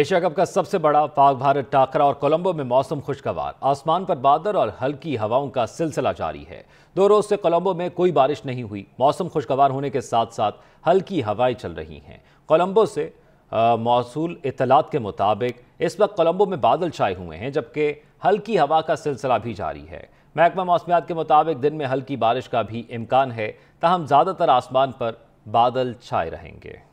Asia cup का सबसे बड़ा पाक भारत टाकरा और कोलंबो में मौसम खुशगवार आसमान पर बादल और हल्की हवाओं का सिलसिला जारी है दो रोज से कोलंबो में कोई बारिश नहीं हुई मौसम खुशगवार होने के साथ साथ हल्की हवाएं चल रही हैं कोलंबो से मौसूल इतलात के मुताबिक इस वक्त कोलंबो में बादल छाए हुए हैं जबकि हल्की हवा का सिलसिला भी जारी है महकमा मौसमियात के मुताबिक दिन में हल्की बारिश का भी इम्कान है तहम ज़्यादातर आसमान पर बादल छाए रहेंगे